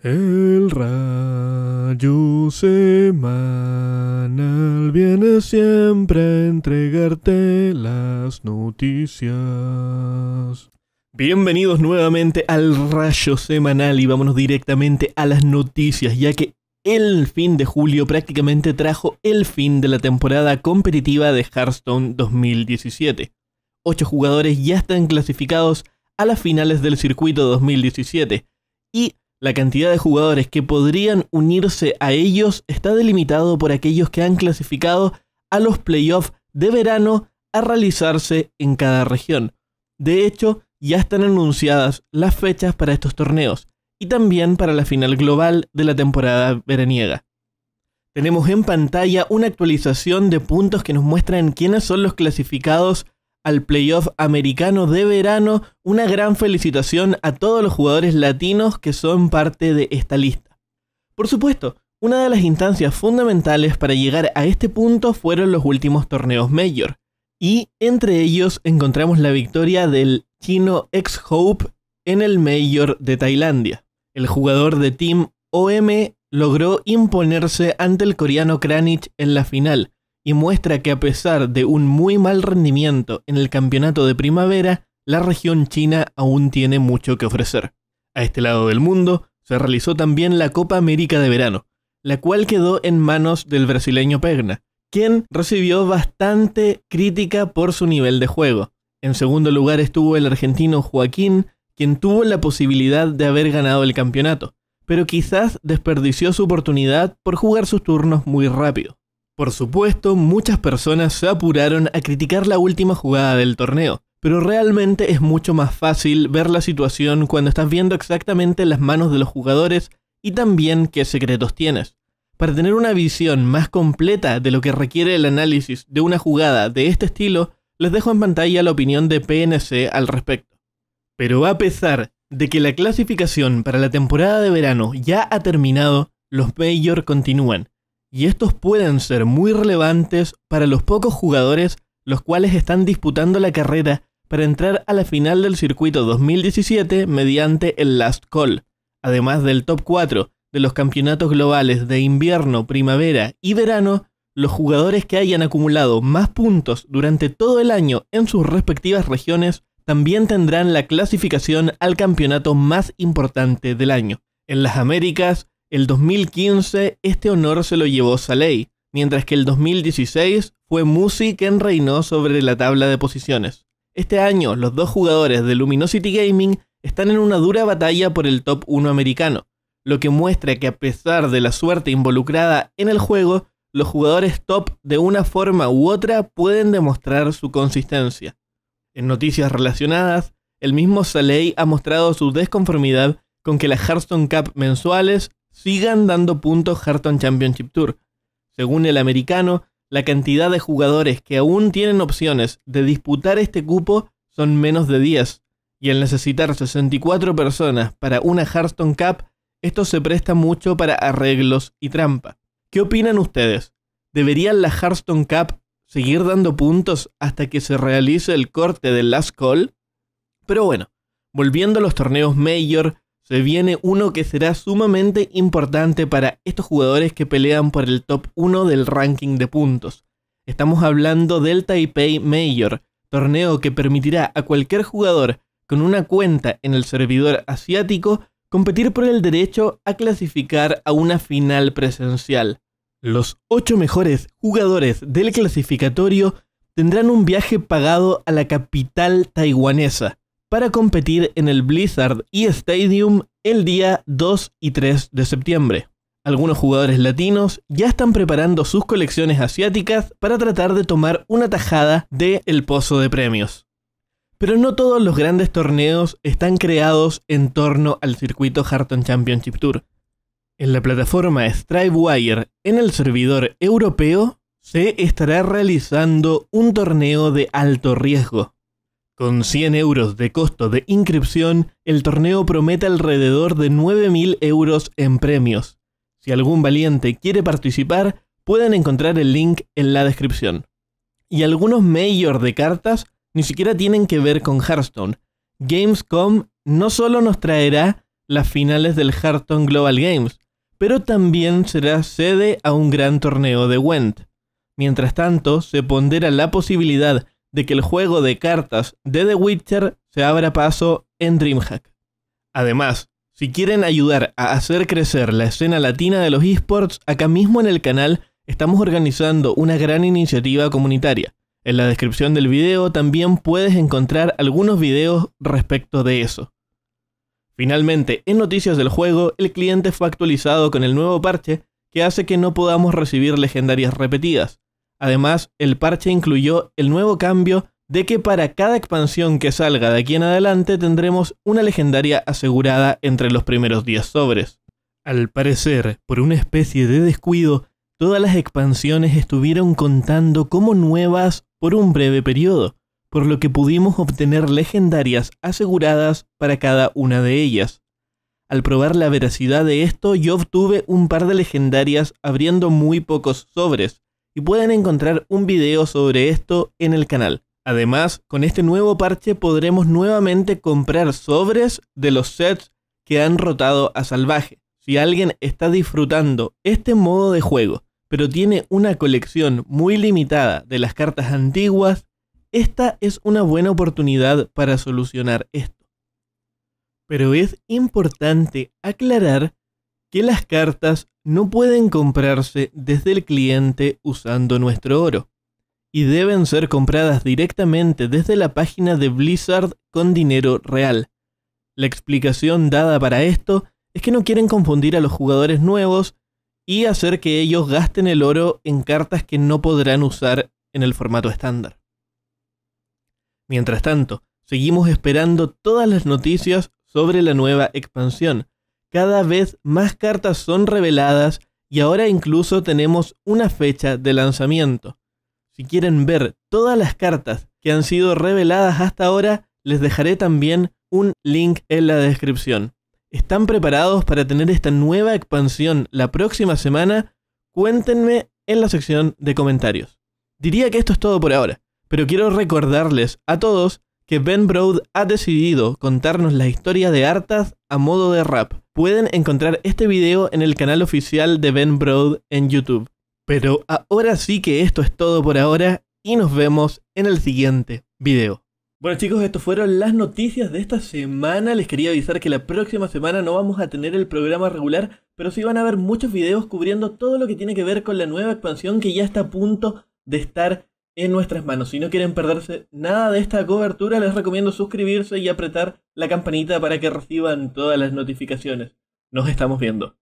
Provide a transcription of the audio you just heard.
El rayo semanal viene siempre a entregarte las noticias. Bienvenidos nuevamente al rayo semanal y vámonos directamente a las noticias, ya que el fin de julio prácticamente trajo el fin de la temporada competitiva de Hearthstone 2017. Ocho jugadores ya están clasificados a las finales del circuito 2017 y la cantidad de jugadores que podrían unirse a ellos está delimitado por aquellos que han clasificado a los playoffs de verano a realizarse en cada región. De hecho, ya están anunciadas las fechas para estos torneos y también para la final global de la temporada veraniega. Tenemos en pantalla una actualización de puntos que nos muestran quiénes son los clasificados al playoff americano de verano. Una gran felicitación a todos los jugadores latinos que son parte de esta lista. Por supuesto, una de las instancias fundamentales para llegar a este punto fueron los últimos torneos Major. Y entre ellos encontramos la victoria del chino X-Hope en el Major de Tailandia. El jugador de Team OM logró imponerse ante el coreano Kranich en la final, y muestra que a pesar de un muy mal rendimiento en el campeonato de primavera, la región china aún tiene mucho que ofrecer. A este lado del mundo se realizó también la Copa América de Verano, la cual quedó en manos del brasileño Pegna, quien recibió bastante crítica por su nivel de juego. En segundo lugar estuvo el argentino Joaquín, quien tuvo la posibilidad de haber ganado el campeonato, pero quizás desperdició su oportunidad por jugar sus turnos muy rápido. Por supuesto, muchas personas se apuraron a criticar la última jugada del torneo, pero realmente es mucho más fácil ver la situación cuando estás viendo exactamente las manos de los jugadores y también qué secretos tienes. Para tener una visión más completa de lo que requiere el análisis de una jugada de este estilo, les dejo en pantalla la opinión de PNC al respecto. Pero a pesar de que la clasificación para la temporada de verano ya ha terminado, los Major continúan, y estos pueden ser muy relevantes para los pocos jugadores los cuales están disputando la carrera para entrar a la final del circuito 2017 mediante el Last Call, además del top 4 de los campeonatos globales de invierno, primavera y verano, los jugadores que hayan acumulado más puntos durante todo el año en sus respectivas regiones también tendrán la clasificación al campeonato más importante del año. En las Américas, el 2015 este honor se lo llevó Saley, mientras que el 2016 fue Musi quien reinó sobre la tabla de posiciones. Este año los dos jugadores de Luminosity Gaming están en una dura batalla por el top 1 americano, lo que muestra que a pesar de la suerte involucrada en el juego, los jugadores top de una forma u otra pueden demostrar su consistencia. En noticias relacionadas, el mismo Saleh ha mostrado su desconformidad con que las Hearthstone Cup mensuales sigan dando puntos Hearthstone Championship Tour. Según el americano, la cantidad de jugadores que aún tienen opciones de disputar este cupo son menos de 10, y al necesitar 64 personas para una Hearthstone Cup, esto se presta mucho para arreglos y trampa. ¿Qué opinan ustedes? ¿Deberían la Hearthstone Cup seguir dando puntos hasta que se realice el corte del Last Call? Pero bueno, volviendo a los torneos Major, se viene uno que será sumamente importante para estos jugadores que pelean por el top 1 del ranking de puntos. Estamos hablando del Taipei Major, torneo que permitirá a cualquier jugador con una cuenta en el servidor asiático competir por el derecho a clasificar a una final presencial. Los 8 mejores jugadores del clasificatorio tendrán un viaje pagado a la capital taiwanesa para competir en el Blizzard e Stadium el día 2 y 3 de septiembre. Algunos jugadores latinos ya están preparando sus colecciones asiáticas para tratar de tomar una tajada del el pozo de premios. Pero no todos los grandes torneos están creados en torno al circuito Harton Championship Tour. En la plataforma Strivewire, en el servidor europeo, se estará realizando un torneo de alto riesgo. Con 100 euros de costo de inscripción, el torneo promete alrededor de 9.000 euros en premios. Si algún valiente quiere participar, pueden encontrar el link en la descripción. Y algunos mayor de cartas ni siquiera tienen que ver con Hearthstone. Gamescom no solo nos traerá las finales del Hearthstone Global Games, pero también será sede a un gran torneo de Went. Mientras tanto, se pondera la posibilidad de que el juego de cartas de The Witcher se abra paso en DreamHack. Además, si quieren ayudar a hacer crecer la escena latina de los esports, acá mismo en el canal estamos organizando una gran iniciativa comunitaria. En la descripción del video también puedes encontrar algunos videos respecto de eso. Finalmente, en noticias del juego, el cliente fue actualizado con el nuevo parche que hace que no podamos recibir legendarias repetidas, Además, el parche incluyó el nuevo cambio de que para cada expansión que salga de aquí en adelante tendremos una legendaria asegurada entre los primeros 10 sobres. Al parecer, por una especie de descuido, todas las expansiones estuvieron contando como nuevas por un breve periodo, por lo que pudimos obtener legendarias aseguradas para cada una de ellas. Al probar la veracidad de esto, yo obtuve un par de legendarias abriendo muy pocos sobres, y pueden encontrar un video sobre esto en el canal. Además, con este nuevo parche podremos nuevamente comprar sobres de los sets que han rotado a salvaje. Si alguien está disfrutando este modo de juego, pero tiene una colección muy limitada de las cartas antiguas, esta es una buena oportunidad para solucionar esto. Pero es importante aclarar que las cartas no pueden comprarse desde el cliente usando nuestro oro, y deben ser compradas directamente desde la página de Blizzard con dinero real. La explicación dada para esto es que no quieren confundir a los jugadores nuevos y hacer que ellos gasten el oro en cartas que no podrán usar en el formato estándar. Mientras tanto, seguimos esperando todas las noticias sobre la nueva expansión, cada vez más cartas son reveladas y ahora incluso tenemos una fecha de lanzamiento. Si quieren ver todas las cartas que han sido reveladas hasta ahora, les dejaré también un link en la descripción. ¿Están preparados para tener esta nueva expansión la próxima semana? Cuéntenme en la sección de comentarios. Diría que esto es todo por ahora, pero quiero recordarles a todos que Ben Broad ha decidido contarnos la historia de Artas a modo de rap. Pueden encontrar este video en el canal oficial de Ben Broad en YouTube. Pero ahora sí que esto es todo por ahora y nos vemos en el siguiente video. Bueno chicos, estas fueron las noticias de esta semana. Les quería avisar que la próxima semana no vamos a tener el programa regular, pero sí van a haber muchos videos cubriendo todo lo que tiene que ver con la nueva expansión que ya está a punto de estar en nuestras manos. Si no quieren perderse nada de esta cobertura, les recomiendo suscribirse y apretar la campanita para que reciban todas las notificaciones. Nos estamos viendo.